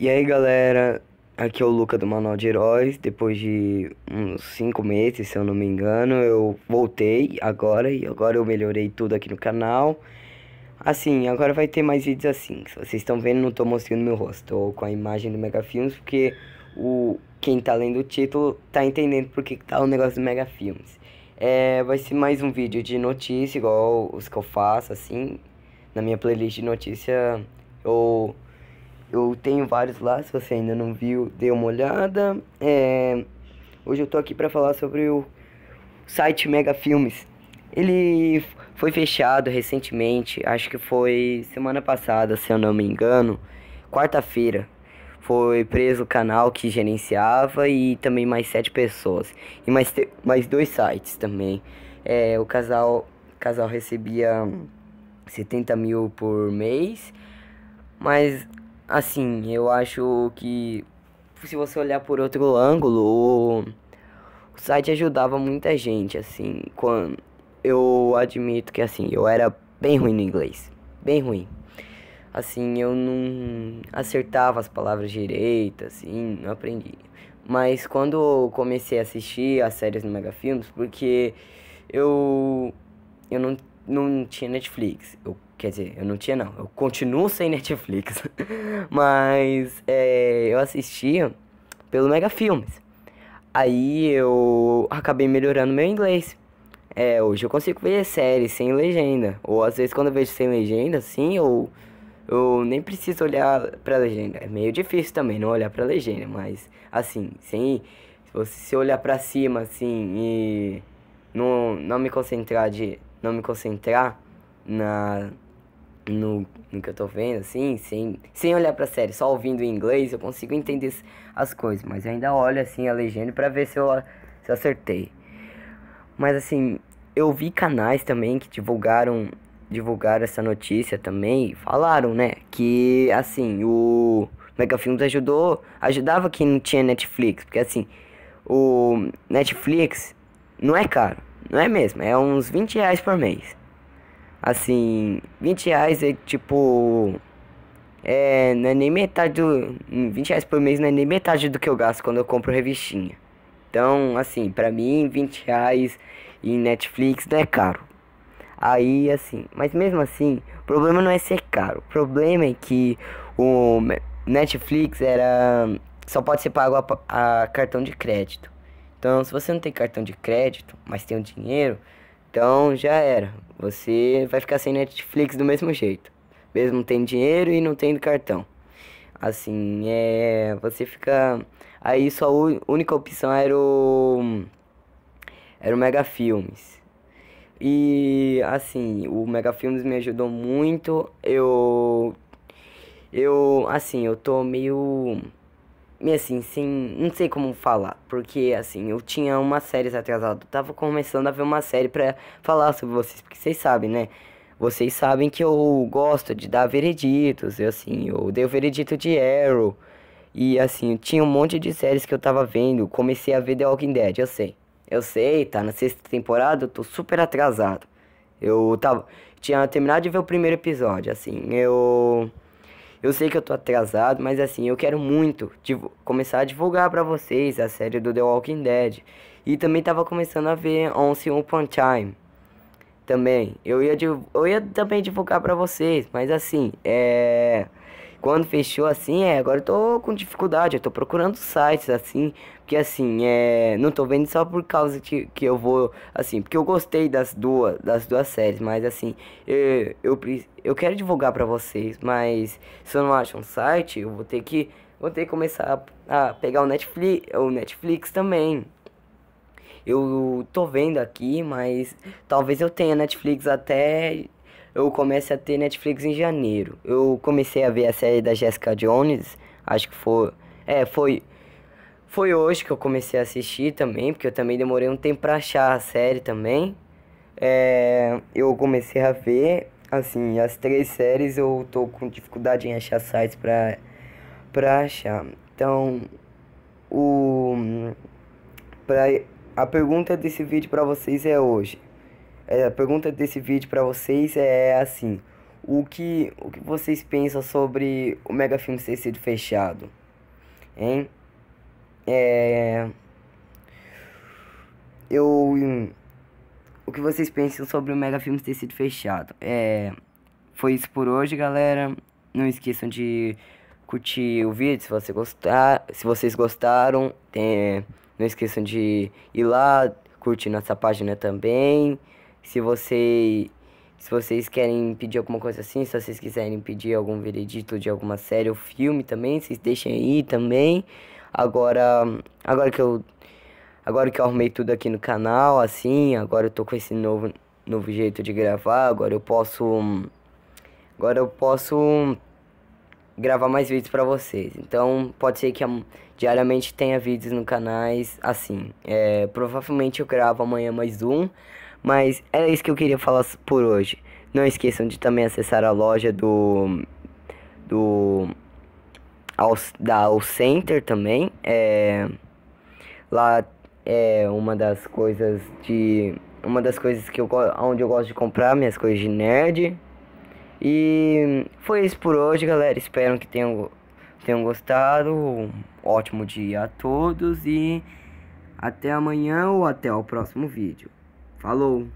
E aí galera, aqui é o Luca do Manual de Heróis. Depois de uns 5 meses, se eu não me engano, eu voltei agora e agora eu melhorei tudo aqui no canal. Assim, agora vai ter mais vídeos assim. Se vocês estão vendo, não estou mostrando meu rosto. Tô com a imagem do Mega Filmes porque o, quem está lendo o título está entendendo porque que tá o negócio do Mega Filmes. É, vai ser mais um vídeo de notícia, igual os que eu faço, assim. Na minha playlist de notícia, eu eu tenho vários lá, se você ainda não viu, dê uma olhada. É, hoje eu tô aqui para falar sobre o site Mega Filmes. Ele foi fechado recentemente, acho que foi semana passada, se eu não me engano, quarta-feira. Foi preso o canal que gerenciava e também mais sete pessoas. E mais, mais dois sites também. É, o casal, o casal recebia 70 mil por mês, mas assim, eu acho que se você olhar por outro ângulo, o, o site ajudava muita gente, assim, quando eu admito que assim, eu era bem ruim no inglês, bem ruim. Assim, eu não acertava as palavras direito, assim, não aprendi. Mas quando comecei a assistir as séries no Megafilmes, porque eu eu não não tinha Netflix. Eu, quer dizer, eu não tinha não. Eu continuo sem Netflix. Mas é, eu assistia pelo Mega Filmes. Aí eu acabei melhorando meu inglês. É, hoje eu consigo ver séries sem legenda. Ou às vezes quando eu vejo sem legenda, assim, eu, eu nem preciso olhar pra legenda. É meio difícil também não olhar pra legenda, mas assim, sem se você olhar pra cima, assim, e não, não me concentrar de não me concentrar na no, no que eu tô vendo, assim, sem, sem olhar pra série, só ouvindo em inglês, eu consigo entender as coisas, mas ainda olho, assim, a legenda pra ver se eu, se eu acertei. Mas, assim, eu vi canais também que divulgaram, divulgaram essa notícia também, falaram, né, que, assim, o Megafilms ajudou, ajudava quem não tinha Netflix, porque, assim, o Netflix não é caro, não é mesmo, é uns 20 reais por mês. Assim, 20 reais é tipo. É, não é nem metade do. 20 reais por mês não é nem metade do que eu gasto quando eu compro revistinha. Então, assim, pra mim, 20 reais em Netflix não é caro. Aí, assim, mas mesmo assim, o problema não é ser caro. O problema é que o Netflix era. Só pode ser pago a, a cartão de crédito. Então, se você não tem cartão de crédito, mas tem o dinheiro, então já era. Você vai ficar sem Netflix do mesmo jeito. Mesmo tendo dinheiro e não tendo cartão. Assim, é. Você fica. Aí sua única opção era o. Era o Mega Filmes. E assim, o Mega Filmes me ajudou muito. Eu. Eu. Assim, eu tô meio e assim, sem, não sei como falar, porque assim, eu tinha uma série atrasado. Tava começando a ver uma série pra falar sobre vocês, porque vocês sabem, né? Vocês sabem que eu gosto de dar vereditos, eu assim, eu dei o veredito de Arrow. E assim, tinha um monte de séries que eu tava vendo, comecei a ver The Walking Dead, eu sei. Eu sei, tá na sexta temporada, eu tô super atrasado. Eu tava. Tinha terminado de ver o primeiro episódio, assim, eu eu sei que eu tô atrasado, mas assim, eu quero muito começar a divulgar para vocês a série do The Walking Dead. E também tava começando a ver Once Upon Time. Também. Eu ia, eu ia também divulgar para vocês, mas assim, é... Quando fechou assim, é, agora eu tô com dificuldade, eu tô procurando sites assim, porque assim, é, não tô vendo só por causa que, que eu vou, assim, porque eu gostei das duas, das duas séries, mas assim, eu, eu, eu quero divulgar para vocês, mas se eu não acho um site, eu vou ter que, vou ter que começar a, a pegar o Netflix, o Netflix também. Eu tô vendo aqui, mas talvez eu tenha Netflix até eu começo a ter Netflix em janeiro. Eu comecei a ver a série da Jessica Jones, acho que foi. É, foi. Foi hoje que eu comecei a assistir também, porque eu também demorei um tempo pra achar a série também. É, eu comecei a ver, assim, as três séries eu tô com dificuldade em achar sites pra, pra achar. Então, o. Pra, a pergunta desse vídeo pra vocês é hoje. É, a pergunta desse vídeo para vocês é assim: o que, o que vocês pensam sobre o mega filmes ter sido fechado? Hein? É. Eu. O que vocês pensam sobre o mega filmes ter sido fechado? É. Foi isso por hoje, galera. Não esqueçam de curtir o vídeo se você gostar, se vocês gostaram, tem, é, não esqueçam de ir lá, curtir nossa página também. Se você se vocês querem pedir alguma coisa assim, se vocês quiserem pedir algum veredito de alguma série ou filme também, vocês deixem aí também. Agora, agora que eu agora que eu arrumei tudo aqui no canal, assim, agora eu tô com esse novo novo jeito de gravar, agora eu posso agora eu posso gravar mais vídeos para vocês. Então, pode ser que diariamente tenha vídeos no canais assim. É, provavelmente eu gravo amanhã mais um. Mas era isso que eu queria falar por hoje. Não esqueçam de também acessar a loja do. do. da All Center também. É, lá é uma das coisas de. Uma das coisas que eu, onde eu gosto de comprar minhas coisas de nerd. E foi isso por hoje, galera. Espero que tenham, tenham gostado. Um ótimo dia a todos e até amanhã ou até o próximo vídeo. Falou!